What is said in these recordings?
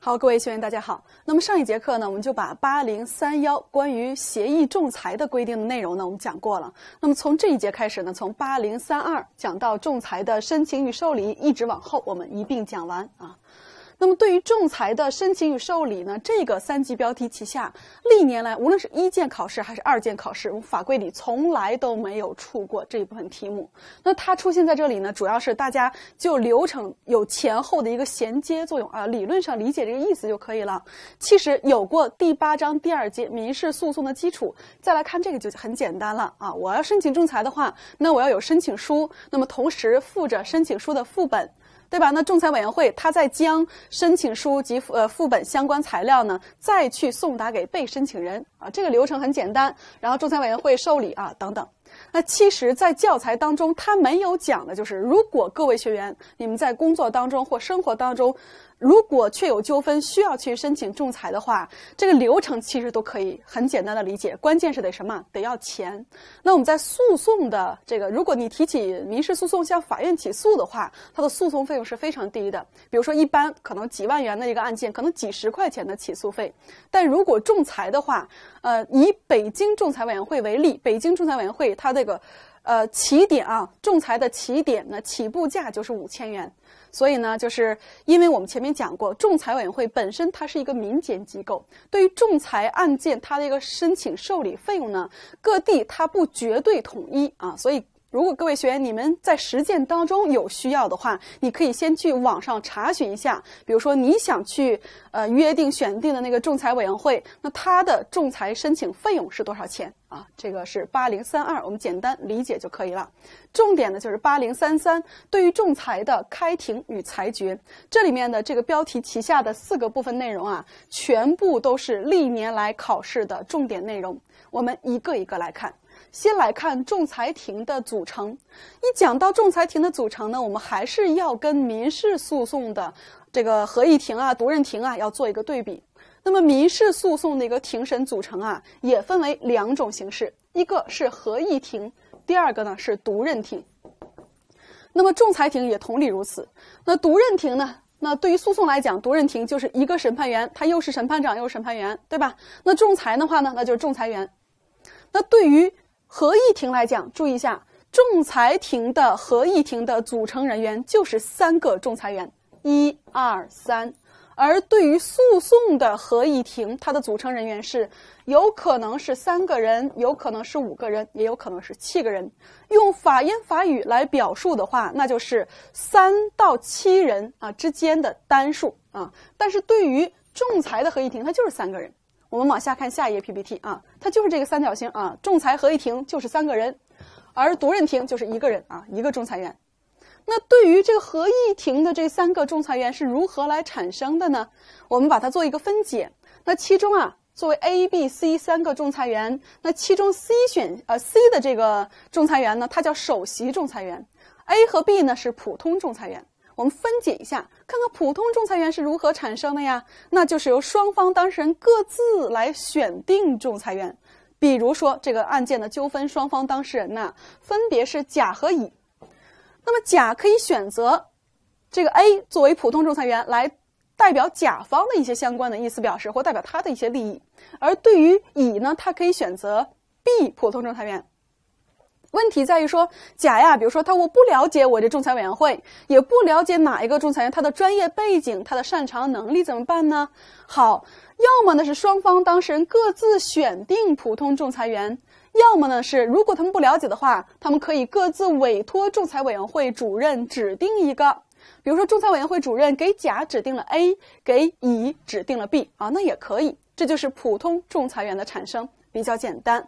好，各位学员，大家好。那么上一节课呢，我们就把八零三幺关于协议仲裁的规定的内容呢，我们讲过了。那么从这一节开始呢，从八零三二讲到仲裁的申请与受理，一直往后，我们一并讲完啊。那么，对于仲裁的申请与受理呢？这个三级标题旗下，历年来无论是一建考试还是二建考试，法规里从来都没有出过这一部分题目。那它出现在这里呢，主要是大家就流程有前后的一个衔接作用啊。理论上理解这个意思就可以了。其实有过第八章第二节民事诉讼的基础，再来看这个就很简单了啊。我要申请仲裁的话，那我要有申请书，那么同时附着申请书的副本。对吧？那仲裁委员会，他在将申请书及呃副本相关材料呢，再去送达给被申请人啊，这个流程很简单。然后仲裁委员会受理啊，等等。那其实，在教材当中，他没有讲的就是，如果各位学员你们在工作当中或生活当中。如果确有纠纷需要去申请仲裁的话，这个流程其实都可以很简单的理解，关键是得什么？得要钱。那我们在诉讼的这个，如果你提起民事诉讼向法院起诉的话，它的诉讼费用是非常低的，比如说一般可能几万元的一个案件，可能几十块钱的起诉费。但如果仲裁的话，呃，以北京仲裁委员会为例，北京仲裁委员会它这个。呃，起点啊，仲裁的起点呢，起步价就是五千元，所以呢，就是因为我们前面讲过，仲裁委员会本身它是一个民间机构，对于仲裁案件它的一个申请受理费用呢，各地它不绝对统一啊，所以。如果各位学员你们在实践当中有需要的话，你可以先去网上查询一下。比如说你想去呃约定选定的那个仲裁委员会，那它的仲裁申请费用是多少钱啊？这个是八零三二，我们简单理解就可以了。重点呢就是八零三三，对于仲裁的开庭与裁决，这里面的这个标题旗下的四个部分内容啊，全部都是历年来考试的重点内容，我们一个一个来看。先来看仲裁庭的组成。一讲到仲裁庭的组成呢，我们还是要跟民事诉讼的这个合议庭啊、独任庭啊，要做一个对比。那么民事诉讼的一个庭审组成啊，也分为两种形式，一个是合议庭，第二个呢是独任庭。那么仲裁庭也同理如此。那独任庭呢？那对于诉讼来讲，独任庭就是一个审判员，他又是审判长又是审判员，对吧？那仲裁的话呢，那就是仲裁员。那对于合议庭来讲，注意一下，仲裁庭的合议庭的组成人员就是三个仲裁员，一、二、三；而对于诉讼的合议庭，它的组成人员是有可能是三个人，有可能是五个人，也有可能是七个人。用法言法语来表述的话，那就是三到七人啊之间的单数啊。但是对于仲裁的合议庭，它就是三个人。我们往下看下一页 PPT 啊，它就是这个三角形啊，仲裁合议庭就是三个人，而独任庭就是一个人啊，一个仲裁员。那对于这个合议庭的这三个仲裁员是如何来产生的呢？我们把它做一个分解。那其中啊，作为 A、B、C 三个仲裁员，那其中 C 选呃 C 的这个仲裁员呢，他叫首席仲裁员，A 和 B 呢是普通仲裁员。我们分解一下，看看普通仲裁员是如何产生的呀？那就是由双方当事人各自来选定仲裁员。比如说，这个案件的纠纷双方当事人呢，分别是甲和乙。那么，甲可以选择这个 A 作为普通仲裁员来代表甲方的一些相关的意思表示或代表他的一些利益；而对于乙呢，他可以选择 B 普通仲裁员。问题在于说，甲呀，比如说他，我不了解我这仲裁委员会，也不了解哪一个仲裁员，他的专业背景，他的擅长能力怎么办呢？好，要么呢是双方当事人各自选定普通仲裁员，要么呢是如果他们不了解的话，他们可以各自委托仲裁委员会主任指定一个，比如说仲裁委员会主任给甲指定了 A，给乙指定了 B 啊，那也可以，这就是普通仲裁员的产生比较简单。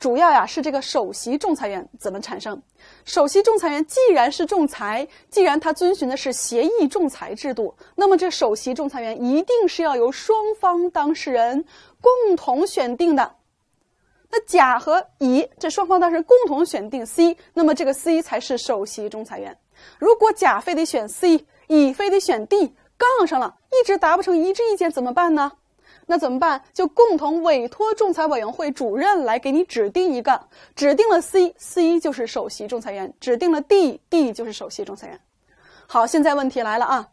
主要呀是这个首席仲裁员怎么产生？首席仲裁员既然是仲裁，既然他遵循的是协议仲裁制度，那么这首席仲裁员一定是要由双方当事人共同选定的。那甲和乙这双方当事人共同选定 C，那么这个 C 才是首席仲裁员。如果甲非得选 C，乙非得选 D，杠上了一直达不成一致意见怎么办呢？那怎么办？就共同委托仲裁委员会主任来给你指定一个，指定了 C，C 就是首席仲裁员；指定了 D，D 就是首席仲裁员。好，现在问题来了啊。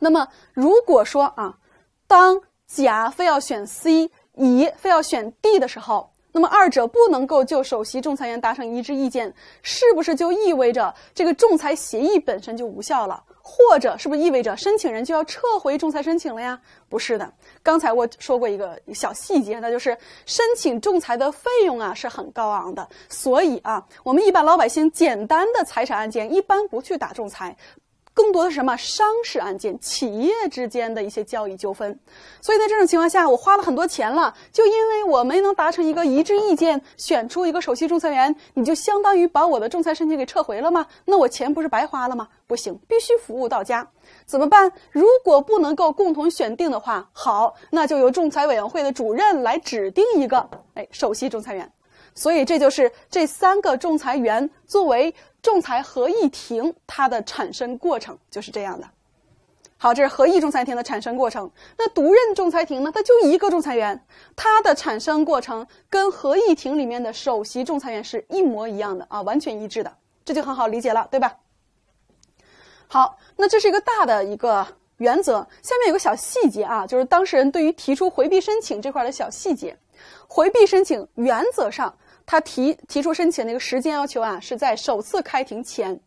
那么如果说啊，当甲非要选 C，乙非要选 D 的时候，那么二者不能够就首席仲裁员达成一致意见，是不是就意味着这个仲裁协议本身就无效了？或者是不是意味着申请人就要撤回仲裁申请了呀？不是的。刚才我说过一个小细节，那就是申请仲裁的费用啊是很高昂的，所以啊，我们一般老百姓简单的财产案件一般不去打仲裁，更多的是什么商事案件、企业之间的一些交易纠纷。所以在这种情况下，我花了很多钱了，就因为我没能达成一个一致意见，选出一个首席仲裁员，你就相当于把我的仲裁申请给撤回了吗？那我钱不是白花了吗？不行，必须服务到家。怎么办？如果不能够共同选定的话，好，那就由仲裁委员会的主任来指定一个，哎，首席仲裁员。所以这就是这三个仲裁员作为仲裁合议庭，它的产生过程就是这样的。好，这是合议仲裁庭的产生过程。那独任仲裁庭呢？它就一个仲裁员，它的产生过程跟合议庭里面的首席仲裁员是一模一样的啊，完全一致的，这就很好理解了，对吧？好，那这是一个大的一个原则。下面有个小细节啊，就是当事人对于提出回避申请这块的小细节，回避申请原则上他提提出申请那个时间要求啊，是在首次开庭前。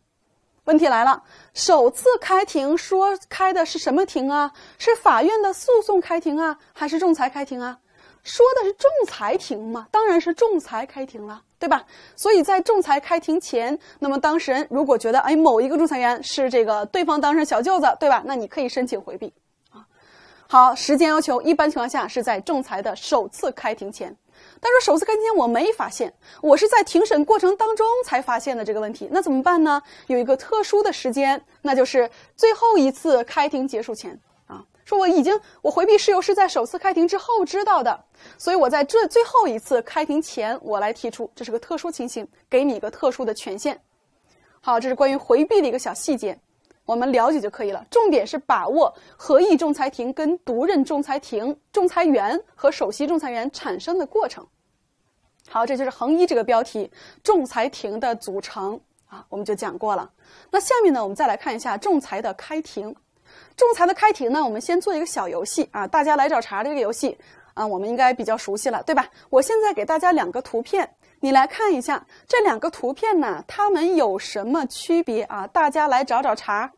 问题来了，首次开庭说开的是什么庭啊？是法院的诉讼开庭啊，还是仲裁开庭啊？说的是仲裁庭吗？当然是仲裁开庭了。对吧？所以在仲裁开庭前，那么当事人如果觉得，哎，某一个仲裁员是这个对方当事人小舅子，对吧？那你可以申请回避啊。好，时间要求一般情况下是在仲裁的首次开庭前。但是首次开庭前我没发现，我是在庭审过程当中才发现的这个问题。那怎么办呢？有一个特殊的时间，那就是最后一次开庭结束前。说我已经我回避事由是在首次开庭之后知道的，所以我在这最后一次开庭前我来提出，这是个特殊情形，给你一个特殊的权限。好，这是关于回避的一个小细节，我们了解就可以了。重点是把握合议仲裁庭跟独任仲裁庭、仲裁员和首席仲裁员产生的过程。好，这就是横一这个标题，仲裁庭的组成啊，我们就讲过了。那下面呢，我们再来看一下仲裁的开庭。仲裁的开庭呢？我们先做一个小游戏啊，大家来找茬这个游戏啊，我们应该比较熟悉了，对吧？我现在给大家两个图片，你来看一下这两个图片呢，它们有什么区别啊？大家来找找茬，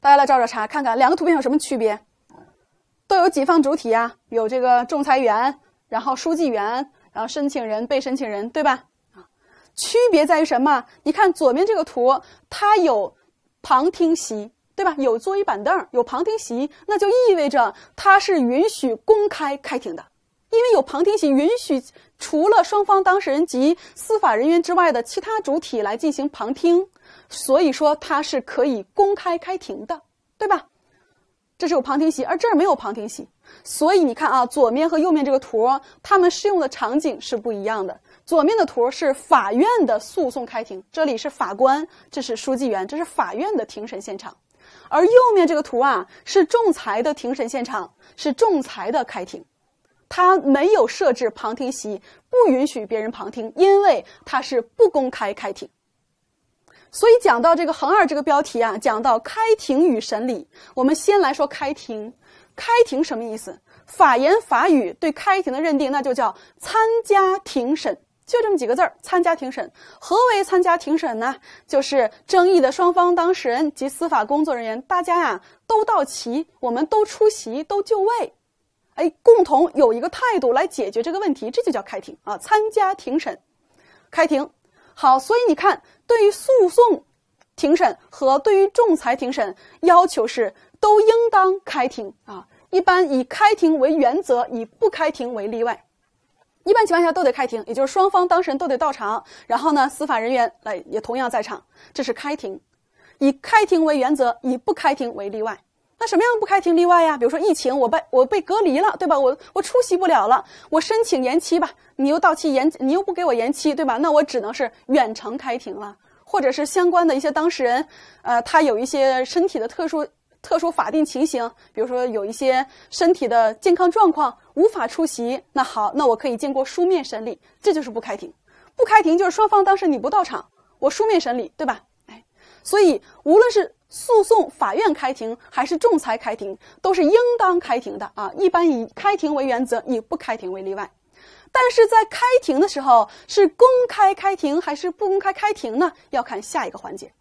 大家来找找茬，看看两个图片有什么区别？都有几方主体啊？有这个仲裁员，然后书记员，然后申请人、被申请人，对吧？啊，区别在于什么？你看左边这个图，它有旁听席。对吧？有桌椅板凳，有旁听席，那就意味着它是允许公开开庭的，因为有旁听席，允许除了双方当事人及司法人员之外的其他主体来进行旁听，所以说它是可以公开开庭的，对吧？这是有旁听席，而这儿没有旁听席，所以你看啊，左面和右面这个图，他们适用的场景是不一样的。左面的图是法院的诉讼开庭，这里是法官，这是书记员，这是法院的庭审现场。而右面这个图啊，是仲裁的庭审现场，是仲裁的开庭，它没有设置旁听席，不允许别人旁听，因为它是不公开开庭。所以讲到这个“横二”这个标题啊，讲到开庭与审理，我们先来说开庭。开庭什么意思？法言法语对开庭的认定，那就叫参加庭审。就这么几个字儿，参加庭审。何为参加庭审呢？就是争议的双方当事人及司法工作人员，大家呀都到齐，我们都出席，都就位，哎，共同有一个态度来解决这个问题，这就叫开庭啊。参加庭审，开庭。好，所以你看，对于诉讼庭审和对于仲裁庭审，要求是都应当开庭啊。一般以开庭为原则，以不开庭为例外。一般情况下都得开庭，也就是双方当事人都得到场，然后呢，司法人员来也同样在场。这是开庭，以开庭为原则，以不开庭为例外。那什么样不开庭例外呀？比如说疫情，我被我被隔离了，对吧？我我出席不了了，我申请延期吧？你又到期延，你又不给我延期，对吧？那我只能是远程开庭了，或者是相关的一些当事人，呃，他有一些身体的特殊特殊法定情形，比如说有一些身体的健康状况。无法出席，那好，那我可以经过书面审理，这就是不开庭。不开庭就是双方当事人你不到场，我书面审理，对吧？哎，所以无论是诉讼法院开庭还是仲裁开庭，都是应当开庭的啊，一般以开庭为原则，以不开庭为例外。但是在开庭的时候是公开开庭还是不公开开庭呢？要看下一个环节。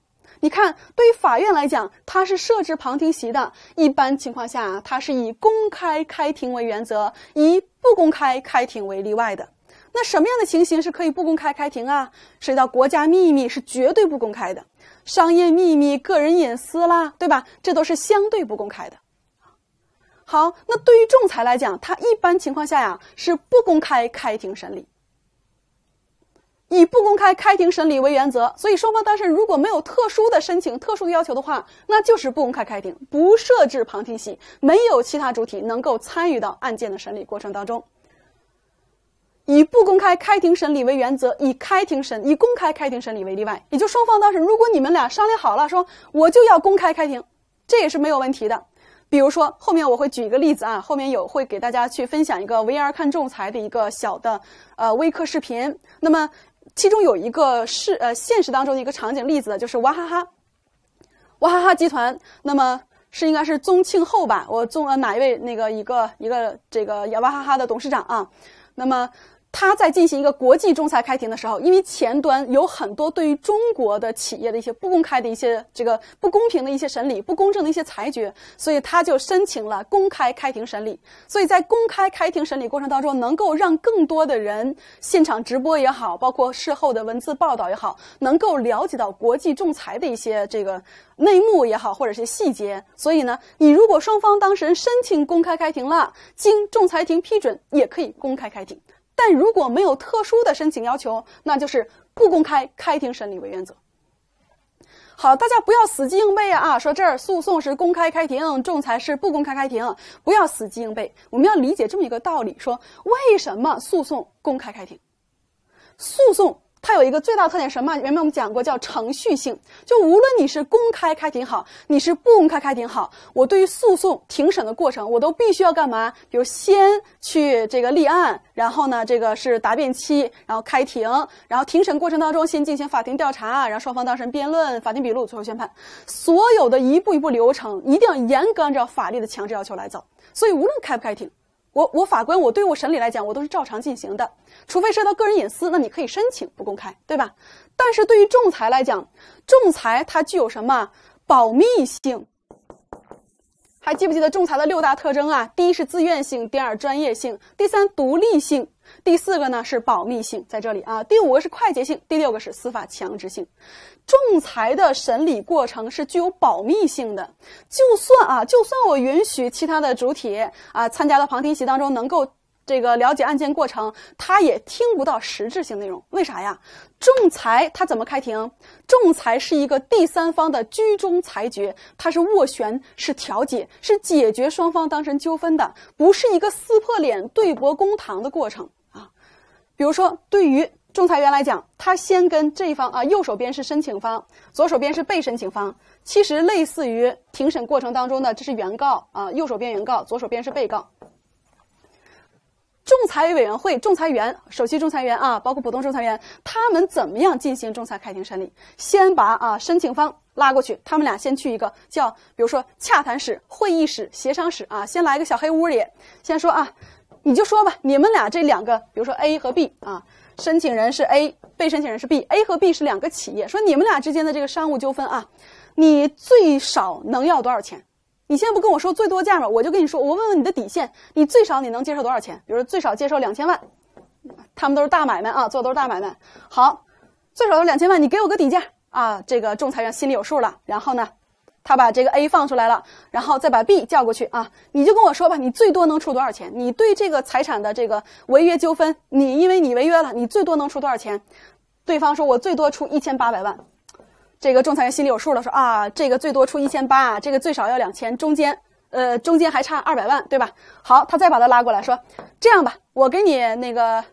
你看，对于法院来讲，它是设置旁听席的。一般情况下，它是以公开开庭为原则，以不公开开庭为例外的。那什么样的情形是可以不公开开庭啊？涉及到国家秘密是绝对不公开的，商业秘密、个人隐私啦，对吧？这都是相对不公开的。好，那对于仲裁来讲，它一般情况下呀是不公开开庭审理。以不公开开庭审理为原则，所以双方当事人如果没有特殊的申请、特殊的要求的话，那就是不公开开庭，不设置旁听席，没有其他主体能够参与到案件的审理过程当中。以不公开开庭审理为原则，以开庭审以公开开庭审理为例外。也就双方当事人，如果你们俩商量好了，说我就要公开开庭，这也是没有问题的。比如说，后面我会举一个例子啊，后面有会给大家去分享一个 VR 看仲裁的一个小的呃微课视频，那么。其中有一个是呃，现实当中的一个场景例子，就是娃哈哈，娃哈哈集团，那么是应该是宗庆后吧，我宗呃哪一位那个一个一个这个呀娃哈哈的董事长啊，那么。他在进行一个国际仲裁开庭的时候，因为前端有很多对于中国的企业的一些不公开的一些这个不公平的一些审理、不公正的一些裁决，所以他就申请了公开开庭审理。所以在公开开庭审理过程当中，能够让更多的人现场直播也好，包括事后的文字报道也好，能够了解到国际仲裁的一些这个内幕也好或者是细节。所以呢，你如果双方当事人申请公开开庭了，经仲裁庭批准，也可以公开开庭。但如果没有特殊的申请要求，那就是不公开开庭审理为原则。好，大家不要死记硬背啊！啊，说这儿诉讼是公开开庭，仲裁是不公开开庭，不要死记硬背，我们要理解这么一个道理：说为什么诉讼公开开庭？诉讼。它有一个最大特点什么？原本我们讲过，叫程序性。就无论你是公开开庭好，你是不公开开庭好，我对于诉讼庭审的过程，我都必须要干嘛？比如先去这个立案，然后呢，这个是答辩期，然后开庭，然后庭审过程当中先进行法庭调查，然后双方当事人辩论，法庭笔录，最后宣判。所有的一步一步流程，一定要严格按照法律的强制要求来走。所以，无论开不开庭。我我法官，我对我审理来讲，我都是照常进行的，除非涉及到个人隐私，那你可以申请不公开，对吧？但是对于仲裁来讲，仲裁它具有什么保密性？还记不记得仲裁的六大特征啊？第一是自愿性，第二专业性，第三独立性，第四个呢是保密性，在这里啊，第五个是快捷性，第六个是司法强制性。仲裁的审理过程是具有保密性的，就算啊，就算我允许其他的主体啊参加了旁听席当中，能够。这个了解案件过程，他也听不到实质性内容，为啥呀？仲裁他怎么开庭？仲裁是一个第三方的居中裁决，它是斡旋、是调解、是解决双方当事人纠纷的，不是一个撕破脸对簿公堂的过程啊。比如说，对于仲裁员来讲，他先跟这一方啊，右手边是申请方，左手边是被申请方，其实类似于庭审过程当中的，这是原告啊，右手边原告，左手边是被告。仲裁委员会仲裁员、首席仲裁员啊，包括普通仲裁员，他们怎么样进行仲裁开庭审理？先把啊申请方拉过去，他们俩先去一个叫，比如说洽谈室、会议室、协商室啊，先来一个小黑屋里，先说啊，你就说吧，你们俩这两个，比如说 A 和 B 啊，申请人是 A，被申请人是 B，A 和 B 是两个企业，说你们俩之间的这个商务纠纷啊，你最少能要多少钱？你现在不跟我说最多价吗？我就跟你说，我问问你的底线，你最少你能接受多少钱？比如最少接受两千万，他们都是大买卖啊，做的都是大买卖。好，最少两千万，你给我个底价啊！这个仲裁员心里有数了。然后呢，他把这个 A 放出来了，然后再把 B 叫过去啊，你就跟我说吧，你最多能出多少钱？你对这个财产的这个违约纠纷，你因为你违约了，你最多能出多少钱？对方说，我最多出一千八百万。这个仲裁员心里有数了，说啊，这个最多出一千八，这个最少要两千，中间，呃，中间还差二百万，对吧？好，他再把他拉过来说，这样吧，我给你那个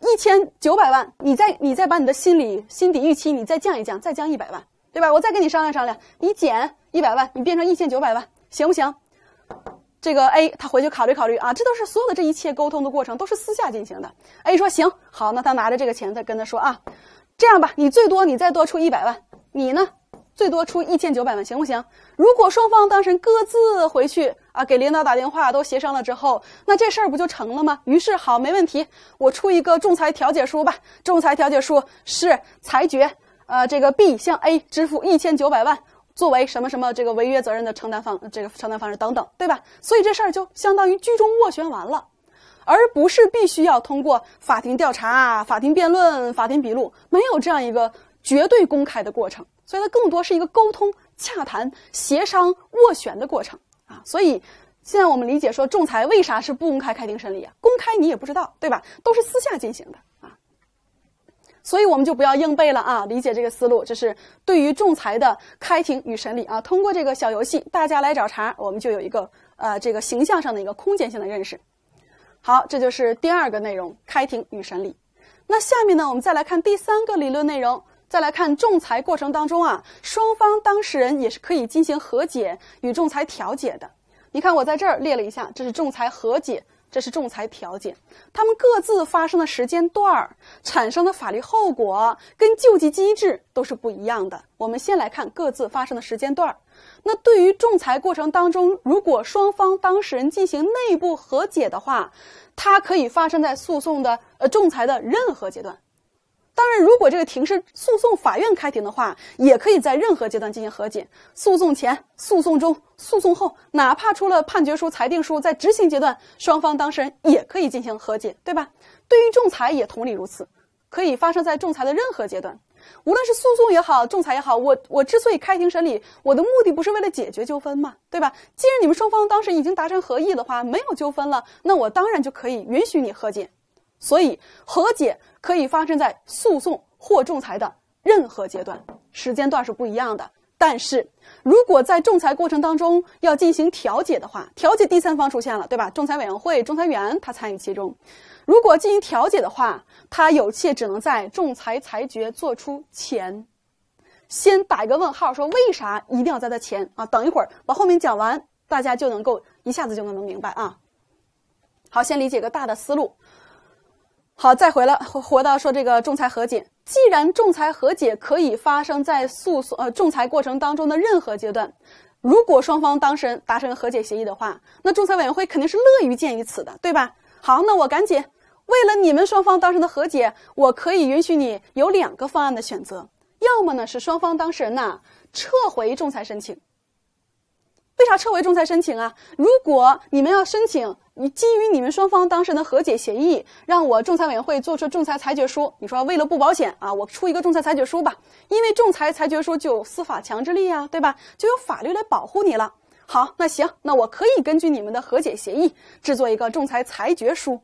一千九百万，你再你再把你的心理心底预期你再降一降，再降一百万，对吧？我再跟你商量商量，你减一百万，你变成一千九百万，行不行？这个 A 他回去考虑考虑啊，这都是所有的这一切沟通的过程都是私下进行的。A 说行，好，那他拿着这个钱再跟他说啊，这样吧，你最多你再多出一百万。你呢？最多出一千九百万，行不行？如果双方当事人各自回去啊，给领导打电话，都协商了之后，那这事儿不就成了吗？于是好，没问题，我出一个仲裁调解书吧。仲裁调解书是裁决，呃，这个 B 向 A 支付一千九百万，作为什么什么这个违约责任的承担方，这个承担方式等等，对吧？所以这事儿就相当于居中斡旋完了，而不是必须要通过法庭调查、法庭辩论、法庭笔录，没有这样一个。绝对公开的过程，所以它更多是一个沟通、洽谈、协商、斡旋的过程啊。所以现在我们理解说，仲裁为啥是不公开开庭审理啊？公开你也不知道，对吧？都是私下进行的啊。所以我们就不要硬背了啊，理解这个思路这是对于仲裁的开庭与审理啊。通过这个小游戏，大家来找茬，我们就有一个呃这个形象上的一个空间性的认识。好，这就是第二个内容，开庭与审理。那下面呢，我们再来看第三个理论内容。再来看仲裁过程当中啊，双方当事人也是可以进行和解与仲裁调解的。你看，我在这儿列了一下，这是仲裁和解，这是仲裁调解，他们各自发生的时间段儿、产生的法律后果跟救济机制都是不一样的。我们先来看各自发生的时间段儿。那对于仲裁过程当中，如果双方当事人进行内部和解的话，它可以发生在诉讼的呃仲裁的任何阶段。当然，如果这个庭是诉讼法院开庭的话，也可以在任何阶段进行和解，诉讼前、诉讼中、诉讼后，哪怕出了判决书、裁定书，在执行阶段，双方当事人也可以进行和解，对吧？对于仲裁也同理如此，可以发生在仲裁的任何阶段。无论是诉讼也好，仲裁也好，我我之所以开庭审理，我的目的不是为了解决纠纷嘛，对吧？既然你们双方当时已经达成合议的话，没有纠纷了，那我当然就可以允许你和解。所以和解可以发生在诉讼或仲裁的任何阶段，时间段是不一样的。但是如果在仲裁过程当中要进行调解的话，调解第三方出现了，对吧？仲裁委员会、仲裁员他参与其中。如果进行调解的话，他有且只能在仲裁裁决作出前，先打一个问号，说为啥一定要在他前啊？等一会儿把后面讲完，大家就能够一下子就能能明白啊。好，先理解个大的思路。好，再回来，回回到说这个仲裁和解。既然仲裁和解可以发生在诉讼呃仲裁过程当中的任何阶段，如果双方当事人达成和解协议的话，那仲裁委员会肯定是乐于见于此的，对吧？好，那我赶紧为了你们双方当事人的和解，我可以允许你有两个方案的选择，要么呢是双方当事人呐撤回仲裁申请。为啥撤回仲裁申请啊？如果你们要申请。你基于你们双方当事人的和解协议，让我仲裁委员会做出仲裁裁决书。你说为了不保险啊，我出一个仲裁裁决书吧，因为仲裁裁决书就有司法强制力啊，对吧？就有法律来保护你了。好，那行，那我可以根据你们的和解协议制作一个仲裁裁决书，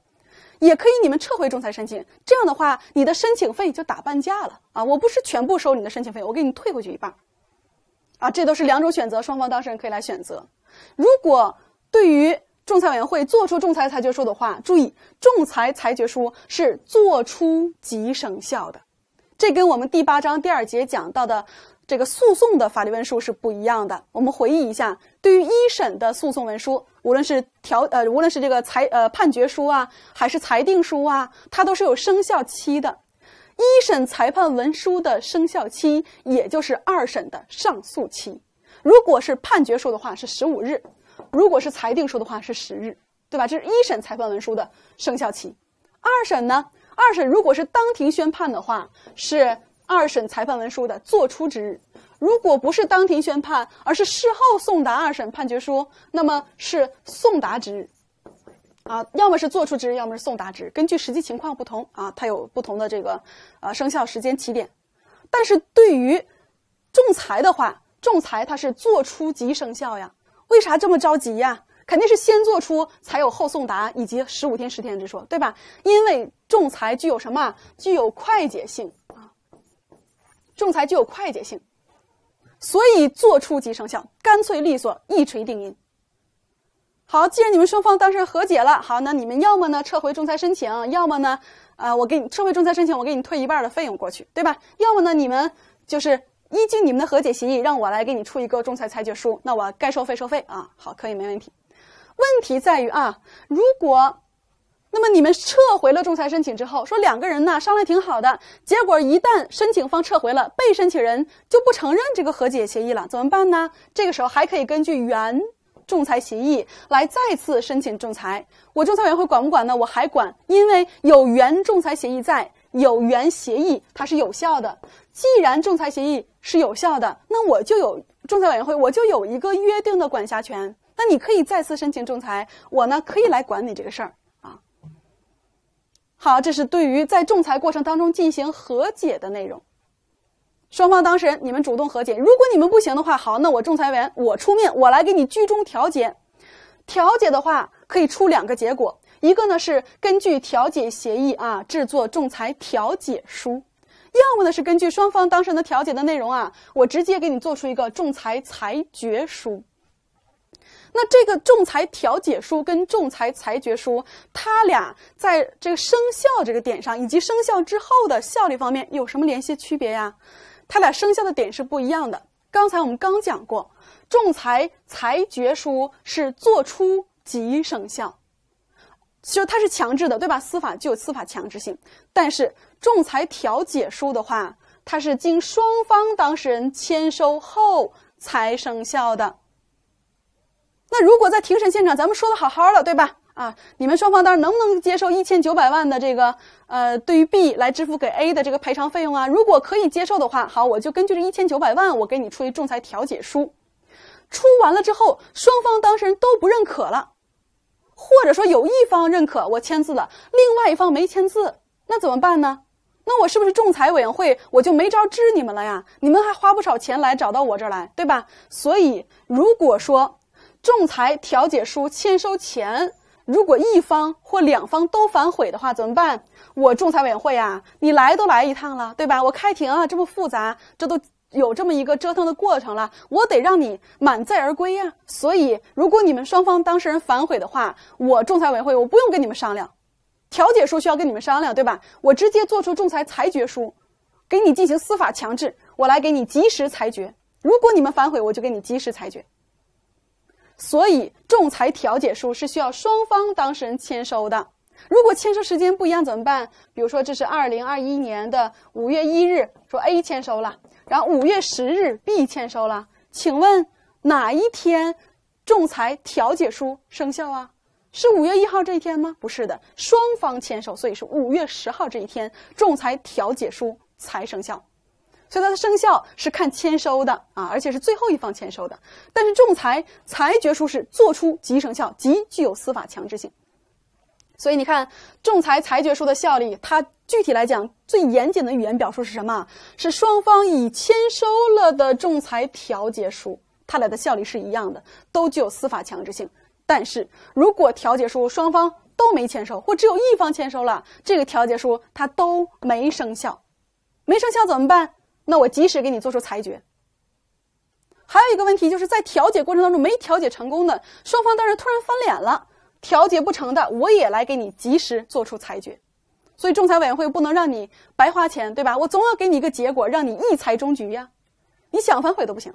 也可以你们撤回仲裁申请。这样的话，你的申请费就打半价了啊！我不是全部收你的申请费，我给你退回去一半啊，这都是两种选择，双方当事人可以来选择。如果对于仲裁委员会作出仲裁裁决书的话，注意，仲裁裁决书是作出即生效的，这跟我们第八章第二节讲到的这个诉讼的法律文书是不一样的。我们回忆一下，对于一审的诉讼文书，无论是调呃，无论是这个裁呃判决书啊，还是裁定书啊，它都是有生效期的。一审裁判文书的生效期，也就是二审的上诉期。如果是判决书的话，是十五日。如果是裁定书的话，是十日，对吧？这是一审裁判文书的生效期。二审呢？二审如果是当庭宣判的话，是二审裁判文书的作出之日；如果不是当庭宣判，而是事后送达二审判决书，那么是送达之日。啊，要么是作出之日，要么是送达之日，根据实际情况不同啊，它有不同的这个呃生效时间起点。但是对于仲裁的话，仲裁它是作出即生效呀。为啥这么着急呀？肯定是先做出，才有后送达，以及十五天、十天之说，对吧？因为仲裁具有什么？具有快捷性啊！仲裁具有快捷性，所以做出即生效，干脆利索，一锤定音。好，既然你们双方当事人和解了，好，那你们要么呢撤回仲裁申请，要么呢，呃，我给你撤回仲裁申请，我给你退一半的费用过去，对吧？要么呢，你们就是。依据你们的和解协议，让我来给你出一个仲裁裁决书，那我该收费收费啊。好，可以没问题。问题在于啊，如果那么你们撤回了仲裁申请之后，说两个人呢商量挺好的，结果一旦申请方撤回了，被申请人就不承认这个和解协议了，怎么办呢？这个时候还可以根据原仲裁协议来再次申请仲裁，我仲裁委员会管不管呢？我还管，因为有原仲裁协议在，有原协议它是有效的。既然仲裁协议是有效的，那我就有仲裁委员会，我就有一个约定的管辖权。那你可以再次申请仲裁，我呢可以来管你这个事儿啊。好，这是对于在仲裁过程当中进行和解的内容。双方当事人，你们主动和解，如果你们不行的话，好，那我仲裁员我出面，我来给你居中调解。调解的话可以出两个结果，一个呢是根据调解协议啊制作仲裁调解书。要么呢是根据双方当事人的调解的内容啊，我直接给你做出一个仲裁裁决书。那这个仲裁调解书跟仲裁裁决书，它俩在这个生效这个点上，以及生效之后的效力方面有什么联系区别呀？它俩生效的点是不一样的。刚才我们刚讲过，仲裁裁决书是作出即生效，就它是强制的，对吧？司法具有司法强制性，但是。仲裁调解书的话，它是经双方当事人签收后才生效的。那如果在庭审现场，咱们说的好好的，对吧？啊，你们双方当然能不能接受一千九百万的这个呃，对于 B 来支付给 A 的这个赔偿费用啊？如果可以接受的话，好，我就根据这一千九百万，我给你出一仲裁调解书。出完了之后，双方当事人都不认可了，或者说有一方认可我签字了，另外一方没签字，那怎么办呢？那我是不是仲裁委员会？我就没招治你们了呀？你们还花不少钱来找到我这儿来，对吧？所以，如果说仲裁调解书签收前，如果一方或两方都反悔的话，怎么办？我仲裁委员会呀，你来都来一趟了，对吧？我开庭啊，这么复杂，这都有这么一个折腾的过程了，我得让你满载而归呀。所以，如果你们双方当事人反悔的话，我仲裁委员会我不用跟你们商量。调解书需要跟你们商量，对吧？我直接做出仲裁裁决书，给你进行司法强制，我来给你及时裁决。如果你们反悔，我就给你及时裁决。所以，仲裁调解书是需要双方当事人签收的。如果签收时间不一样怎么办？比如说，这是二零二一年的五月一日，说 A 签收了，然后五月十日 B 签收了，请问哪一天仲裁调解书生效啊？是五月一号这一天吗？不是的，双方签收，所以是五月十号这一天，仲裁调解书才生效。所以它的生效是看签收的啊，而且是最后一方签收的。但是仲裁裁决书是作出即生效，即具有司法强制性。所以你看，仲裁裁决书的效力，它具体来讲最严谨的语言表述是什么？是双方已签收了的仲裁调解书，它俩的效力是一样的，都具有司法强制性。但是如果调解书双方都没签收，或只有一方签收了，这个调解书它都没生效。没生效怎么办？那我及时给你做出裁决。还有一个问题就是在调解过程当中没调解成功的，双方当然突然翻脸了，调解不成的，我也来给你及时做出裁决。所以仲裁委员会不能让你白花钱，对吧？我总要给你一个结果，让你一裁终局呀。你想反悔都不行。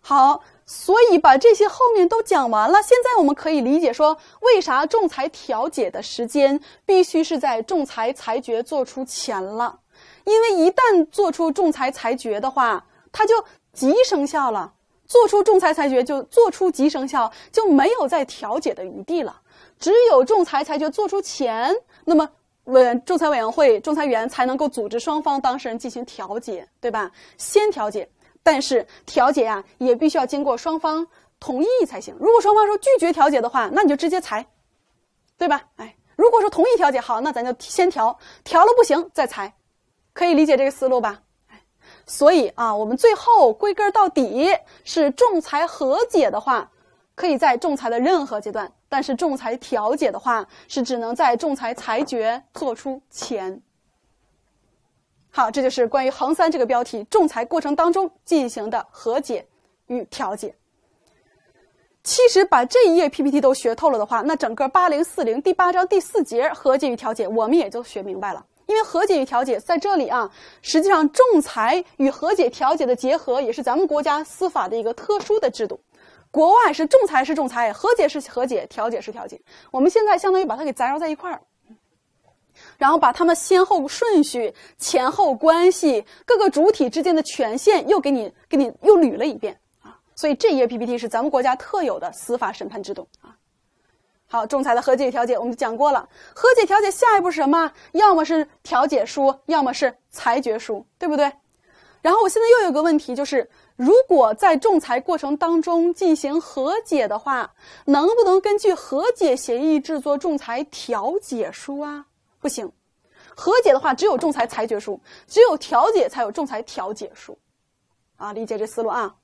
好。所以把这些后面都讲完了，现在我们可以理解说，为啥仲裁调解的时间必须是在仲裁裁决作出前了？因为一旦做出仲裁裁决的话，它就即生效了。做出仲裁裁决就做出即生效，就没有再调解的余地了。只有仲裁裁决做出前，那么委仲裁委员会仲裁员才能够组织双方当事人进行调解，对吧？先调解。但是调解呀，也必须要经过双方同意才行。如果双方说拒绝调解的话，那你就直接裁，对吧？哎，如果说同意调解好，那咱就先调，调了不行再裁，可以理解这个思路吧？哎，所以啊，我们最后归根到底是仲裁和解的话，可以在仲裁的任何阶段；但是仲裁调解的话，是只能在仲裁裁决做出前。好，这就是关于“横三”这个标题，仲裁过程当中进行的和解与调解。其实把这一页 PPT 都学透了的话，那整个八零四零第八章第四节和解与调解，我们也就学明白了。因为和解与调解在这里啊，实际上仲裁与和解、调解的结合，也是咱们国家司法的一个特殊的制度。国外是仲裁是仲裁，和解是和解，调解是调解。我们现在相当于把它给杂糅在一块儿。然后把它们先后顺序、前后关系、各个主体之间的权限又给你、给你又捋了一遍啊。所以这一页 PPT 是咱们国家特有的司法审判制度啊。好，仲裁的和解调解，我们就讲过了。和解调解下一步是什么？要么是调解书，要么是裁决书，对不对？然后我现在又有个问题，就是如果在仲裁过程当中进行和解的话，能不能根据和解协议制作仲裁调解书啊？不行，和解的话只有仲裁裁决书，只有调解才有仲裁调解书，啊，理解这思路啊。